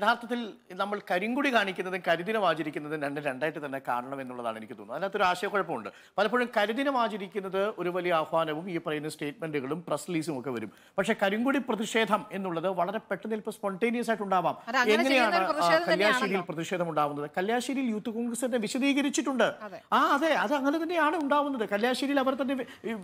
യഥാർത്ഥത്തിൽ നമ്മൾ കരിങ്കുടി കാണിക്കുന്നതും കരിദിനം ആചരിക്കുന്നതും രണ്ട് രണ്ടായിട്ട് തന്നെ കാണണം എന്നുള്ളതാണ് എനിക്ക് തോന്നുന്നത് അതിനകത്തൊരു ആശയക്കുഴപ്പമുണ്ട് പലപ്പോഴും കരിദിനം ആചരിക്കുന്നത് ഒരു വലിയ ആഹ്വാനവും ഈ പറയുന്ന സ്റ്റേറ്റ്മെന്റുകളും പ്രസ് റിലീസും ഒക്കെ വരും പക്ഷെ കരിങ്കുടി പ്രതിഷേധം എന്നുള്ളത് വളരെ പെട്ടെന്ന് ഇപ്പോൾ സ്പോണ്ടേനിയസ് ആയിട്ട് ഉണ്ടാവാം എങ്ങനെയാണ് കല്യാശ്ശേരിയിൽ പ്രതിഷേധം ഉണ്ടാവുന്നത് കല്യാശ്ശേരിയിൽ യൂത്ത് കോൺഗ്രസ് തന്നെ വിശദീകരിച്ചിട്ടുണ്ട് ആ അതെ അത് അങ്ങനെ തന്നെയാണ് ഉണ്ടാവുന്നത് കല്യാശ്ശേരിയിൽ അവർ തന്നെ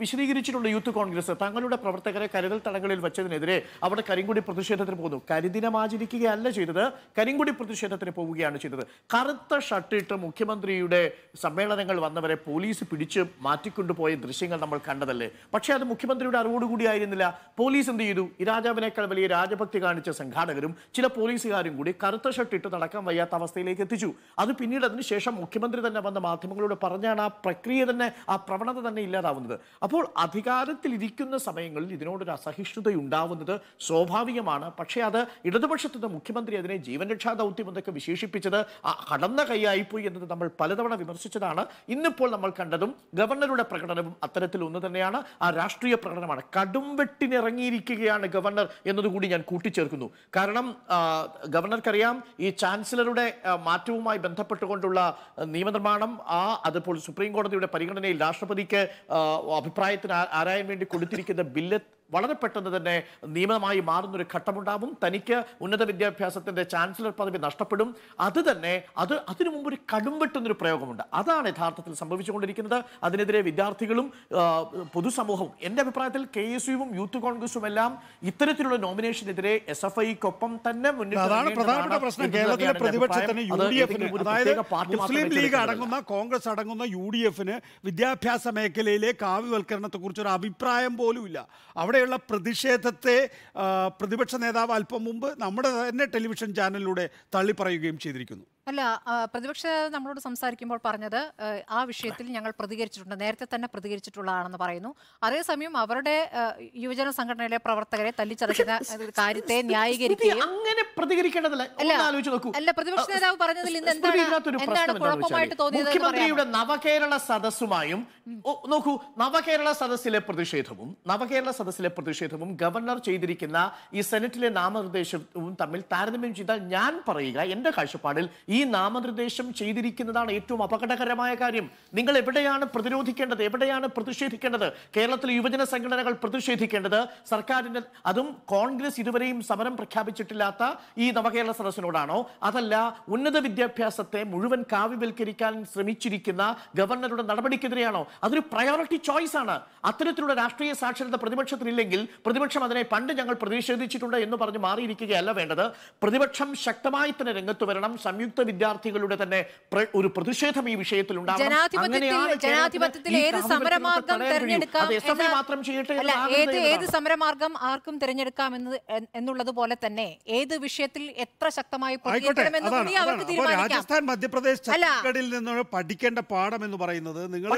വിശദീകരിച്ചിട്ടുണ്ട് യൂത്ത് കോൺഗ്രസ് തങ്ങളുടെ പ്രവർത്തകരെ കരുതൽ തടങ്ങളിൽ വെച്ചതിനെതിരെ അവിടെ കരിങ്കുടി പ്രതിഷേധത്തിന് പോകുന്നു കരിദിനം ആചരിക്കുകയല്ല ചെയ്തത് കരിങ്കുടി പ്രതിഷേധത്തിന് പോവുകയാണ് ചെയ്തത് കറുത്ത ഷർട്ടിട്ട് മുഖ്യമന്ത്രിയുടെ സമ്മേളനങ്ങൾ വന്നവരെ പോലീസ് പിടിച്ച് മാറ്റിക്കൊണ്ടുപോയ ദൃശ്യങ്ങൾ നമ്മൾ കണ്ടതല്ലേ പക്ഷേ അത് മുഖ്യമന്ത്രിയുടെ അറിവോടുകൂടി ആയിരുന്നില്ല പോലീസ് എന്ത് ചെയ്തു ഈ രാജാവിനേക്കാൾ വലിയ രാജഭക്തി കാണിച്ച സംഘാടകരും ചില പോലീസുകാരും കൂടി കറുത്ത ഷർട്ടിട്ട് നടക്കാൻ വയ്യാത്ത അവസ്ഥയിലേക്ക് എത്തിച്ചു അത് പിന്നീട് അതിനുശേഷം മുഖ്യമന്ത്രി തന്നെ വന്ന മാധ്യമങ്ങളോട് പറഞ്ഞാണ് ആ പ്രക്രിയ തന്നെ ആ പ്രവണത തന്നെ ഇല്ലാതാവുന്നത് അപ്പോൾ അധികാരത്തിലിരിക്കുന്ന സമയങ്ങളിൽ ഇതിനോടൊരു അസഹിഷ്ണുത ഉണ്ടാവുന്നത് സ്വാഭാവികമാണ് പക്ഷേ അത് ഇടതുപക്ഷത്തുനിന്ന് മുഖ്യമന്ത്രി അതിനെ അതിനെ ജീവൻ രക്ഷാ ദൗത്യം എന്നൊക്കെ വിശേഷിപ്പിച്ചത് കടന്ന കൈയായിപ്പോയി എന്നത് നമ്മൾ പലതവണ വിമർശിച്ചതാണ് ഇന്നിപ്പോൾ നമ്മൾ കണ്ടതും ഗവർണറുടെ പ്രകടനവും അത്തരത്തിൽ ഒന്ന് തന്നെയാണ് ആ രാഷ്ട്രീയ പ്രകടനമാണ് വെട്ടിനിറങ്ങിയിരിക്കുകയാണ് ഗവർണർ എന്നതുകൂടി ഞാൻ കൂട്ടിച്ചേർക്കുന്നു കാരണം ഗവർണർക്കറിയാം ഈ ചാൻസലറുടെ മാറ്റവുമായി ബന്ധപ്പെട്ടുകൊണ്ടുള്ള നിയമനിർമ്മാണം ആ അതിപ്പോൾ സുപ്രീം കോടതിയുടെ പരിഗണനയിൽ രാഷ്ട്രപതിക്ക് അഭിപ്രായത്തിന് ആരായാൻ വേണ്ടി കൊടുത്തിരിക്കുന്ന ബില്ല് വളരെ പെട്ടെന്ന് തന്നെ നിയമമായി മാറുന്നൊരു ഘട്ടമുണ്ടാവും തനിക്ക് ഉന്നത വിദ്യാഭ്യാസത്തിൻ്റെ ചാൻസലർ പദവി നഷ്ടപ്പെടും അത് തന്നെ അത് അതിനു മുമ്പ് ഒരു കടുംവെട്ടുന്നൊരു പ്രയോഗമുണ്ട് അതാണ് യഥാർത്ഥത്തിൽ സംഭവിച്ചുകൊണ്ടിരിക്കുന്നത് അതിനെതിരെ വിദ്യാർത്ഥികളും പൊതുസമൂഹവും എൻ്റെ അഭിപ്രായത്തിൽ കെ എസ് യുവും യൂത്ത് കോൺഗ്രസും എല്ലാം ഇത്തരത്തിലുള്ള നോമിനേഷനെതിരെ എസ് എഫ് ഐക്കൊപ്പം തന്നെ മുസ്ലിം ലീഗ് അടങ്ങുന്ന കോൺഗ്രസ് അടങ്ങുന്ന യു ഡി എഫിന് വിദ്യാഭ്യാസ മേഖലയിലെ കാവ്യവൽക്കരണത്തെക്കുറിച്ച് ഒരു അഭിപ്രായം പോലും ഇല്ല അവിടെ ഇതുപോലെയുള്ള പ്രതിഷേധത്തെ പ്രതിപക്ഷ നേതാവ് അല്പം മുമ്പ് നമ്മുടെ തന്നെ ടെലിവിഷൻ ചാനലിലൂടെ തള്ളിപ്പറയുകയും ചെയ്തിരിക്കുന്നു അല്ല പ്രതിപക്ഷ നമ്മളോട് സംസാരിക്കുമ്പോൾ പറഞ്ഞത് ആ വിഷയത്തിൽ ഞങ്ങൾ പ്രതികരിച്ചിട്ടുണ്ട് നേരത്തെ തന്നെ പ്രതികരിച്ചിട്ടുള്ളതാണെന്ന് പറയുന്നു അതേസമയം അവരുടെ യുവജന സംഘടനയിലെ പ്രവർത്തകരെ തല്ലിച്ചതയ്ക്കുന്ന കാര്യത്തെ ന്യായീകരിക്കുകയും അല്ല പ്രതിപക്ഷ നേതാവ് പറഞ്ഞതിൽ എന്താണ് കുഴപ്പമായിട്ട് തോന്നിയത് നവകേരള സദസ്സുമായും നോക്കൂ നവകേരള സദസ്സിലെ പ്രതിഷേധവും നവകേരള സദസ്സിലെ പ്രതിഷേധവും ഗവർണർ ചെയ്തിരിക്കുന്ന ഈ സെനറ്റിലെ നാമനിർദ്ദേശവും തമ്മിൽ താരതമ്യം ചെയ്താൽ ഞാൻ പറയുക എന്റെ കാഴ്ചപ്പാടിൽ ഈ നാമനിർദ്ദേശം ചെയ്തിരിക്കുന്നതാണ് ഏറ്റവും അപകടകരമായ കാര്യം നിങ്ങൾ എവിടെയാണ് പ്രതിരോധിക്കേണ്ടത് എവിടെയാണ് പ്രതിഷേധിക്കേണ്ടത് കേരളത്തിലെ യുവജന സംഘടനകൾ പ്രതിഷേധിക്കേണ്ടത് സർക്കാരിൻ്റെ അതും കോൺഗ്രസ് ഇതുവരെയും സമരം പ്രഖ്യാപിച്ചിട്ടില്ലാത്ത ഈ നവകേരള സദസ്സിനോടാണോ അതല്ല ഉന്നത വിദ്യാഭ്യാസത്തെ മുഴുവൻ കാവ്യവൽക്കരിക്കാൻ ശ്രമിച്ചിരിക്കുന്ന ഗവർണറുടെ നടപടിക്കെതിരെയാണോ അതൊരു പ്രയോറിറ്റി ചോയ്സ് ആണ് അത്തരത്തിലുള്ള രാഷ്ട്രീയ സാക്ഷരത പ്രതിപക്ഷത്തിനില്ലെങ്കിൽ പ്രതിപക്ഷം അതിനെ പണ്ട് ഞങ്ങൾ പ്രതിഷേധിച്ചിട്ടുണ്ട് എന്ന് പറഞ്ഞ് മാറിയിരിക്കുകയല്ല വേണ്ടത് പ്രതിപക്ഷം ശക്തമായി തന്നെ രംഗത്ത് വരണം സംയുക്ത പങ്കെടുത്ത വിദ്യാർത്ഥികളുടെ തന്നെ ഒരു പ്രതിഷേധം ഈ വിഷയത്തിൽ ഏത് ഏത് സമരമാർഗം ആർക്കും തിരഞ്ഞെടുക്കാം എന്നുള്ളത് പോലെ തന്നെ ഏത് വിഷയത്തിൽ എത്ര ശക്തമായി രാജസ്ഥാൻ മധ്യപ്രദേശ് ഛത്തീസ്ഗഡിൽ നിന്ന് പഠിക്കേണ്ട പാഠം എന്ന് പറയുന്നത് നിങ്ങൾ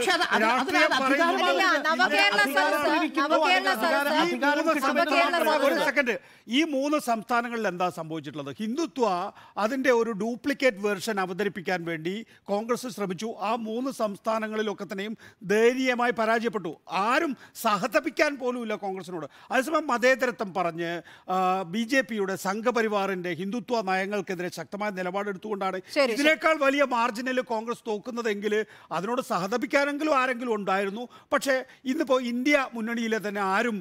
ഒരു സെക്കൻഡ് ഈ മൂന്ന് സംസ്ഥാനങ്ങളിൽ എന്താ സംഭവിച്ചിട്ടുള്ളത് ഹിന്ദുത്വ അതിന്റെ ഒരു ഡ്യൂപ്ലിക്കേറ്റ് ഡ്യൂപ്ലിക്കേറ്റ് വേർഷൻ അവതരിപ്പിക്കാൻ വേണ്ടി കോൺഗ്രസ് ശ്രമിച്ചു ആ മൂന്ന് സംസ്ഥാനങ്ങളിലൊക്കെ തന്നെയും ദയനീയമായി പരാജയപ്പെട്ടു ആരും സഹതപിക്കാൻ പോലുമില്ല കോൺഗ്രസിനോട് അതേസമയം മതേതരത്വം പറഞ്ഞ് ബി ജെ പിയുടെ സംഘപരിവാറിന്റെ ഹിന്ദുത്വ നയങ്ങൾക്കെതിരെ ശക്തമായ നിലപാടെടുത്തുകൊണ്ടാണ് ഇതിനേക്കാൾ വലിയ മാർജിനിൽ കോൺഗ്രസ് തോക്കുന്നതെങ്കിൽ അതിനോട് സഹതപിക്കാനെങ്കിലും ആരെങ്കിലും ഉണ്ടായിരുന്നു പക്ഷേ ഇന്നിപ്പോൾ ഇന്ത്യ മുന്നണിയിലെ തന്നെ ആരും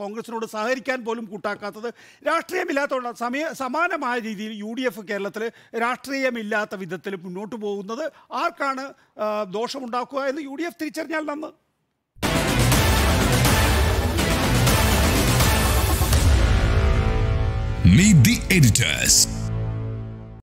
കോൺഗ്രസിനോട് സഹകരിക്കാൻ പോലും കൂട്ടാക്കാത്തത് രാഷ്ട്രീയമില്ലാത്തതുകൊണ്ടാണ് സമയ സമാനമായ രീതിയിൽ യു ഡി എഫ് കേരളത്തിൽ രാഷ്ട്രീയ ആശ്രയമില്ലാത്ത വിധത്തിൽ മുന്നോട്ട് പോകുന്നത് ആർക്കാണ് ദോഷമുണ്ടാക്കുക എന്ന് യു ഡി എഫ് തിരിച്ചറിഞ്ഞാൽ നന്ന് Meet the editors.